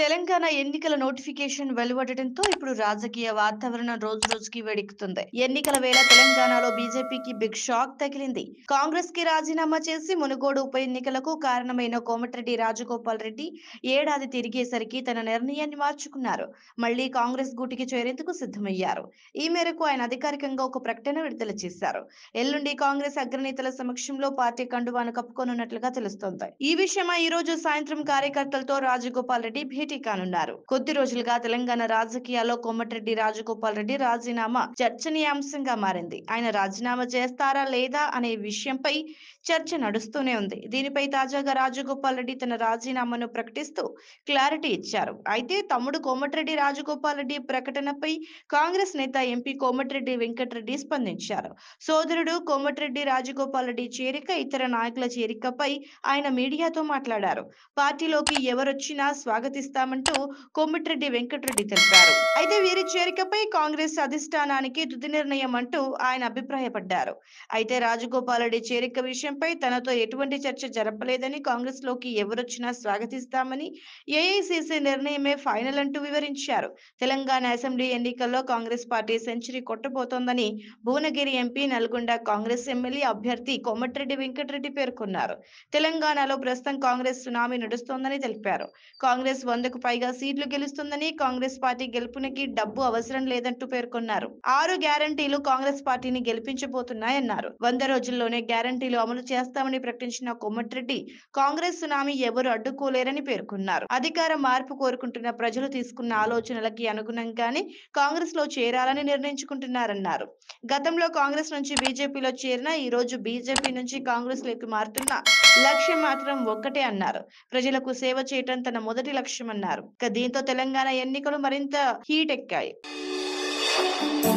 తెలంగాణ ఎన్నికల నోటిఫికేషన్ వెలువడటంతో ఇప్పుడు రాజకీయ వాతావరణం రోజు రోజుకి వెడిక్కుతుంది ఎన్నికల వేళ తెలంగాణలో బీజేపీకి బిగ్ షాక్ తగిలింది కాంగ్రెస్ కి రాజీనామా చేసి మునుగోడు ఉప ఎన్నికలకు కారణమైన కోమటిరెడ్డి రాజగోపాల్ రెడ్డి ఏడాది తిరిగేసరికి తన నిర్ణయాన్ని మార్చుకున్నారు మళ్లీ కాంగ్రెస్ గూటికి చేరేందుకు సిద్ధమయ్యారు ఈ మేరకు ఆయన అధికారికంగా ఒక ప్రకటన విడుదల చేశారు ఎల్లుండి కాంగ్రెస్ అగ్రనేతల సమక్షంలో పార్టీ కండువాను కప్పుకోనున్నట్లుగా తెలుస్తోంది ఈ విషయమై ఈ రోజు సాయంత్రం కార్యకర్తలతో రాజగోపాల్ రెడ్డి భేటీ భేటీ కానున్నారు కొద్ది రోజులుగా తెలంగాణ రాజకీయాల్లో కోమటిరెడ్డి రాజగోపాల్ రెడ్డి రాజీనామా చర్చనీయాంశంగా మారింది ఆయన రాజీనామా చేస్తారా లేదా అనే విషయంపై చర్చ నడుస్తూనే ఉంది దీనిపై తాజాగా రాజగోపాల్ రెడ్డి తన రాజీనామాను ప్రకటిస్తూ క్లారిటీ ఇచ్చారు అయితే తమ్ముడు కోమటిరెడ్డి రాజగోపాల్ రెడ్డి ప్రకటనపై కాంగ్రెస్ నేత ఎంపీ కోమటిరెడ్డి వెంకటరెడ్డి స్పందించారు సోదరుడు కోమటిరెడ్డి రాజగోపాల్ రెడ్డి చేరిక ఇతర నాయకుల చేరికపై ఆయన మీడియాతో మాట్లాడారు పార్టీలోకి ఎవరొచ్చినా స్వాగతిస్తారు చేస్తామంటూ కోమటిరెడ్డి వెంకటరెడ్డి తెలిపారు అయితే వీరి చేరికపై కాంగ్రెస్ అధిష్టానానికి తుది నిర్ణయం అంటూ ఆయన అభిప్రాయపడ్డారు అయితే రాజగోపాలరెడ్డి చేరిక విషయంపై తనతో ఎటువంటి చర్చ జరపలేదని కాంగ్రెస్ లోకి ఎవరొచ్చినా స్వాగతిస్తామని ఏఐసిసి నిర్ణయమే ఫైనల్ అంటూ వివరించారు తెలంగాణ అసెంబ్లీ ఎన్నికల్లో కాంగ్రెస్ పార్టీ సెంచరీ కొట్టబోతోందని భువనగిరి ఎంపీ నల్గొండ కాంగ్రెస్ ఎమ్మెల్యే అభ్యర్థి కోమటిరెడ్డి వెంకటరెడ్డి పేర్కొన్నారు తెలంగాణలో ప్రస్తుతం కాంగ్రెస్ సునామీ నడుస్తోందని తెలిపారు కాంగ్రెస్ వంద వందకు పైగా సీట్లు గెలుస్తుందని కాంగ్రెస్ పార్టీ గెలుపునికి డబ్బు అవసరం లేదంటూ పేర్కొన్నారు ఆరు గ్యారంటీలు కాంగ్రెస్ పార్టీని గెలిపించబోతున్నాయన్నారు వంద రోజుల్లోనే గ్యారంటీలు అమలు చేస్తామని ప్రకటించిన కోమటిరెడ్డి కాంగ్రెస్ సునామీ ఎవరు అడ్డుకోలేరని పేర్కొన్నారు అధికార మార్పు కోరుకుంటున్న ప్రజలు తీసుకున్న ఆలోచనలకి అనుగుణంగానే కాంగ్రెస్ లో చేరాలని నిర్ణయించుకుంటున్నారన్నారు గతంలో కాంగ్రెస్ నుంచి బీజేపీలో చేరిన ఈ రోజు బీజేపీ నుంచి కాంగ్రెస్ లోకి మారుతున్న లక్ష్యం మాత్రం ఒక్కటే అన్నారు ప్రజలకు సేవ చేయటం తన మొదటి లక్ష్యం చేశామన్నారు ఇక దీంతో తెలంగాణ ఎన్నికలు మరింత హీట్ ఎక్కాయి